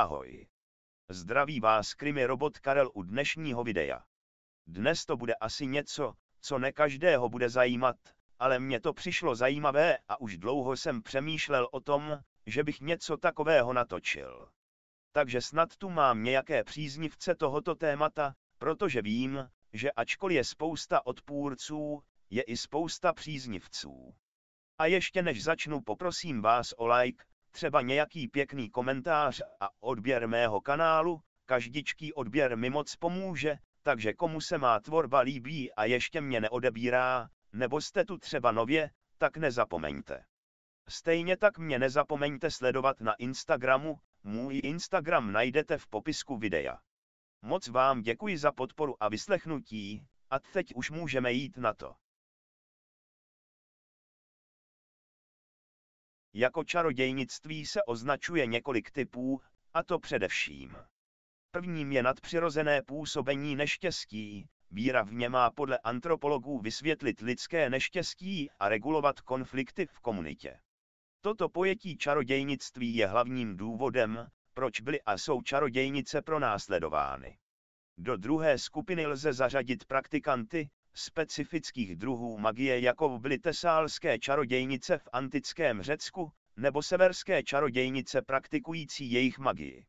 Ahoj. Zdraví vás krimi robot Karel u dnešního videa. Dnes to bude asi něco, co ne každého bude zajímat, ale mě to přišlo zajímavé a už dlouho jsem přemýšlel o tom, že bych něco takového natočil. Takže snad tu mám nějaké příznivce tohoto témata, protože vím, že ačkoliv je spousta odpůrců, je i spousta příznivců. A ještě než začnu poprosím vás o like, třeba nějaký pěkný komentář a odběr mého kanálu, každičký odběr mi moc pomůže, takže komu se má tvorba líbí a ještě mě neodebírá, nebo jste tu třeba nově, tak nezapomeňte. Stejně tak mě nezapomeňte sledovat na Instagramu, můj Instagram najdete v popisku videa. Moc vám děkuji za podporu a vyslechnutí, a teď už můžeme jít na to. Jako čarodějnictví se označuje několik typů, a to především. Prvním je nadpřirozené působení neštěstí, víra v ně má podle antropologů vysvětlit lidské neštěstí a regulovat konflikty v komunitě. Toto pojetí čarodějnictví je hlavním důvodem, proč byly a jsou čarodějnice pronásledovány. Do druhé skupiny lze zařadit praktikanty, specifických druhů magie jako byly tesálské čarodějnice v antickém Řecku, nebo severské čarodějnice praktikující jejich magii.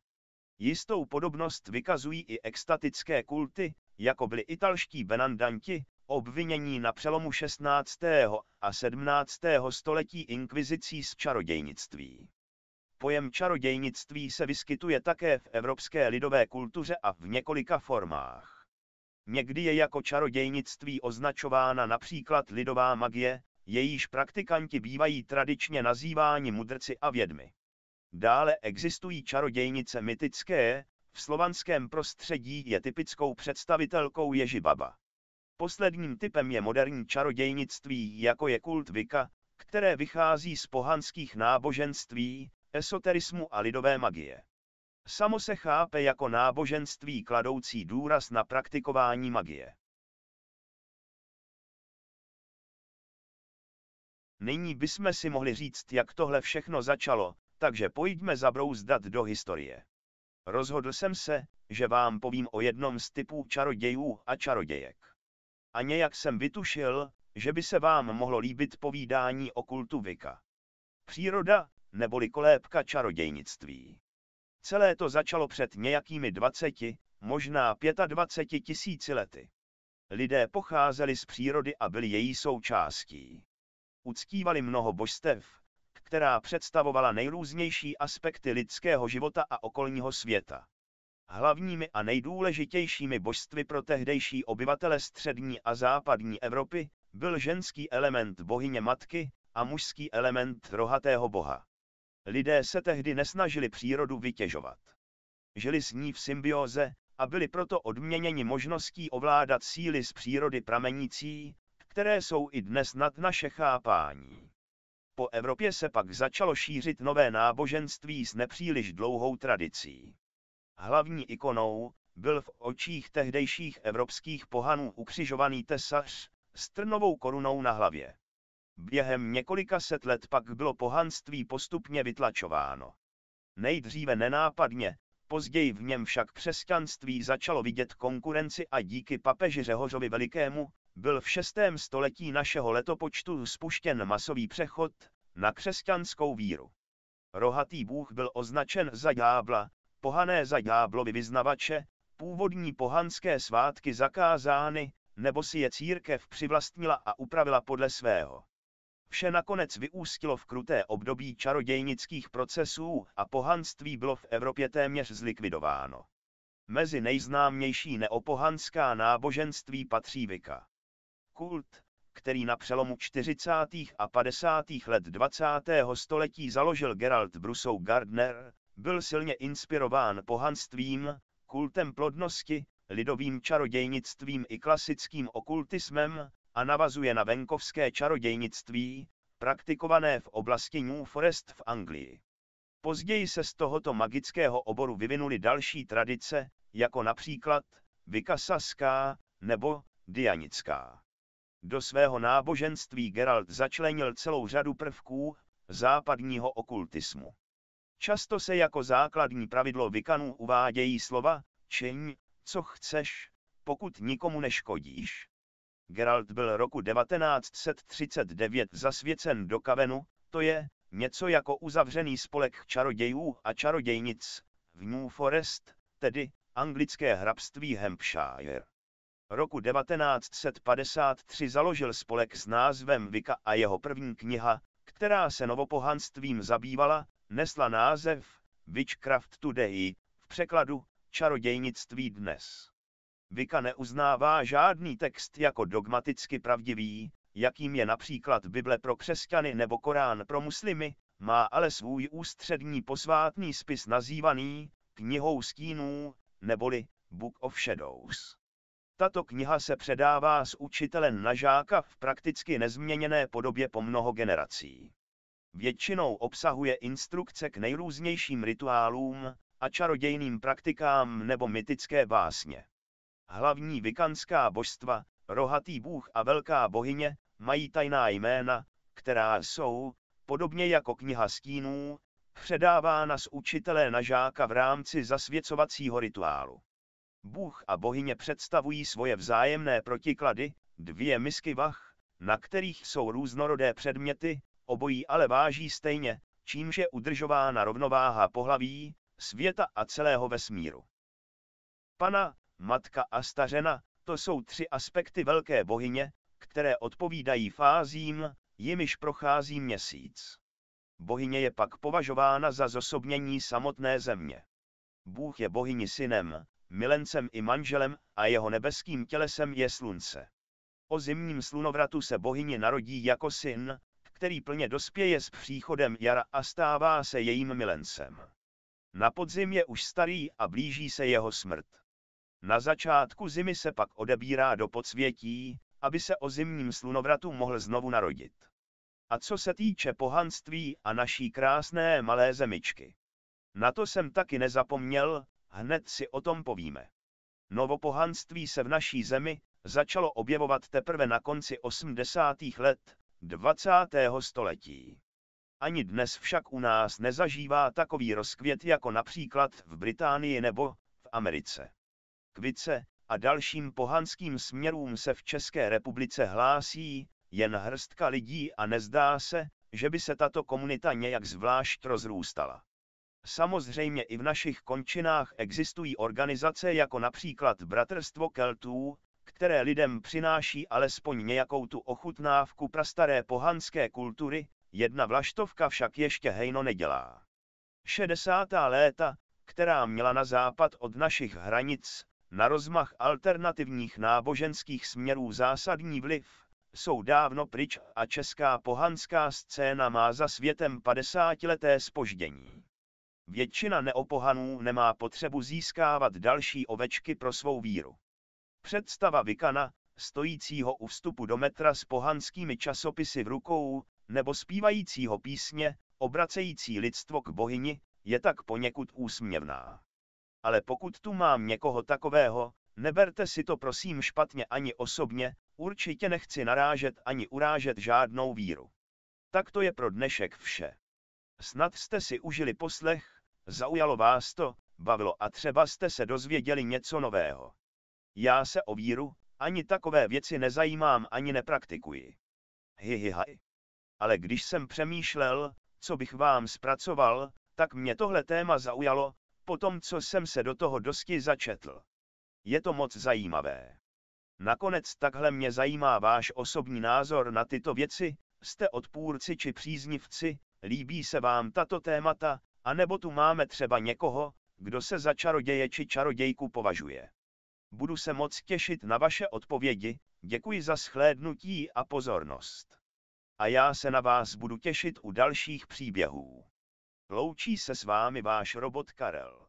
Jistou podobnost vykazují i extatické kulty, jako byli italští benandanti, obvinění na přelomu 16. a 17. století inkvizicí z čarodějnictví. Pojem čarodějnictví se vyskytuje také v evropské lidové kultuře a v několika formách. Někdy je jako čarodějnictví označována například lidová magie, jejíž praktikanti bývají tradičně nazýváni mudrci a vědmy. Dále existují čarodějnice mytické, v slovanském prostředí je typickou představitelkou Ježibaba. Posledním typem je moderní čarodějnictví, jako je kult Vika, které vychází z pohanských náboženství, esoterismu a lidové magie. Samo se chápe jako náboženství kladoucí důraz na praktikování magie. Nyní bychom si mohli říct, jak tohle všechno začalo, takže pojďme zabrouzdat do historie. Rozhodl jsem se, že vám povím o jednom z typů čarodějů a čarodějek. A nějak jsem vytušil, že by se vám mohlo líbit povídání o kultu Vika. Příroda, neboli kolébka čarodějnictví. Celé to začalo před nějakými 20, možná 25 tisíci lety. Lidé pocházeli z přírody a byli její součástí. Uctívali mnoho božstev, která představovala nejrůznější aspekty lidského života a okolního světa. Hlavními a nejdůležitějšími božstvy pro tehdejší obyvatele střední a západní Evropy byl ženský element bohyně matky a mužský element rohatého boha. Lidé se tehdy nesnažili přírodu vytěžovat. Žili s ní v symbioze a byli proto odměněni možností ovládat síly z přírody pramenící, které jsou i dnes nad naše chápání. Po Evropě se pak začalo šířit nové náboženství s nepříliš dlouhou tradicí. Hlavní ikonou byl v očích tehdejších evropských pohanů ukřižovaný tesař s trnovou korunou na hlavě. Během několika set let pak bylo pohanství postupně vytlačováno. Nejdříve nenápadně, později v něm však křesťanství začalo vidět konkurenci a díky papeži Řehořovi Velikému byl v 6. století našeho letopočtu spuštěn masový přechod na křesťanskou víru. Rohatý bůh byl označen za ďábla, pohané za ďáblovi vyznavače, původní pohanské svátky zakázány, nebo si je církev přivlastnila a upravila podle svého. Vše nakonec vyústilo v kruté období čarodějnických procesů a pohanství bylo v Evropě téměř zlikvidováno. Mezi nejznámější neopohanská náboženství patří Vika. Kult, který na přelomu 40. a 50. let 20. století založil Gerald Brusou Gardner, byl silně inspirován pohanstvím, kultem plodnosti, lidovým čarodějnictvím i klasickým okultismem, a navazuje na venkovské čarodějnictví, praktikované v oblasti New Forest v Anglii. Později se z tohoto magického oboru vyvinuly další tradice, jako například vykasaská nebo dianická. Do svého náboženství Geralt začlenil celou řadu prvků západního okultismu. Často se jako základní pravidlo vykanů uvádějí slova, čiň, co chceš, pokud nikomu neškodíš. Geralt byl roku 1939 zasvěcen do kavenu, to je, něco jako uzavřený spolek čarodějů a čarodějnic, v New Forest, tedy anglické hrabství Hampshire. Roku 1953 založil spolek s názvem Vika a jeho první kniha, která se novopohanstvím zabývala, nesla název Witchcraft Today, v překladu Čarodějnictví dnes. Vika neuznává žádný text jako dogmaticky pravdivý, jakým je například Bible pro křesťany nebo Korán pro muslimy, má ale svůj ústřední posvátný spis nazývaný knihou stínů, neboli Book of Shadows. Tato kniha se předává z učitele na žáka v prakticky nezměněné podobě po mnoho generací. Většinou obsahuje instrukce k nejrůznějším rituálům a čarodějným praktikám nebo mytické básně. Hlavní vikanská božstva, rohatý bůh a velká bohyně, mají tajná jména, která jsou, podobně jako kniha stínů, předávána z učitele na žáka v rámci zasvěcovacího rituálu. Bůh a bohyně představují svoje vzájemné protiklady, dvě misky vach, na kterých jsou různorodé předměty, obojí ale váží stejně, čímž je udržována rovnováha pohlaví, světa a celého vesmíru. Pana, matka a stařena, to jsou tři aspekty velké bohyně, které odpovídají fázím, jimiž prochází měsíc. Bohyně je pak považována za zosobnění samotné země. Bůh je bohyni synem, milencem i manželem a jeho nebeským tělesem je slunce. O zimním slunovratu se bohyně narodí jako syn, který plně dospěje s příchodem jara a stává se jejím milencem. Na podzim je už starý a blíží se jeho smrt. Na začátku zimy se pak odebírá do podsvětí, aby se o zimním slunovratu mohl znovu narodit. A co se týče pohanství a naší krásné malé zemičky. Na to jsem taky nezapomněl, hned si o tom povíme. Novopohanství se v naší zemi začalo objevovat teprve na konci 80. let 20. století. Ani dnes však u nás nezažívá takový rozkvět jako například v Británii nebo v Americe kvice a dalším pohanským směrům se v České republice hlásí jen hrstka lidí a nezdá se, že by se tato komunita nějak zvlášť rozrůstala. Samozřejmě i v našich končinách existují organizace jako například Bratrstvo Keltů, které lidem přináší alespoň nějakou tu ochutnávku prastaré pohanské kultury, jedna vlaštovka však ještě hejno nedělá. 60. léta, která měla na západ od našich hranic, na rozmach alternativních náboženských směrů zásadní vliv, jsou dávno pryč a česká pohanská scéna má za světem 50-leté spoždění. Většina neopohanů nemá potřebu získávat další ovečky pro svou víru. Představa vykana, stojícího u vstupu do metra s pohanskými časopisy v rukou, nebo zpívajícího písně, obracející lidstvo k bohyni, je tak poněkud úsměvná ale pokud tu mám někoho takového, neberte si to prosím špatně ani osobně, určitě nechci narážet ani urážet žádnou víru. Tak to je pro dnešek vše. Snad jste si užili poslech, zaujalo vás to, bavilo a třeba jste se dozvěděli něco nového. Já se o víru, ani takové věci nezajímám ani nepraktikuji. Hihihaj. Ale když jsem přemýšlel, co bych vám zpracoval, tak mě tohle téma zaujalo, Potom, co jsem se do toho dosti začetl. Je to moc zajímavé. Nakonec takhle mě zajímá váš osobní názor na tyto věci, jste odpůrci či příznivci, líbí se vám tato témata, anebo tu máme třeba někoho, kdo se za čaroděje či čarodějku považuje. Budu se moc těšit na vaše odpovědi, děkuji za shlédnutí a pozornost. A já se na vás budu těšit u dalších příběhů. Loučí se s vámi váš robot Karel.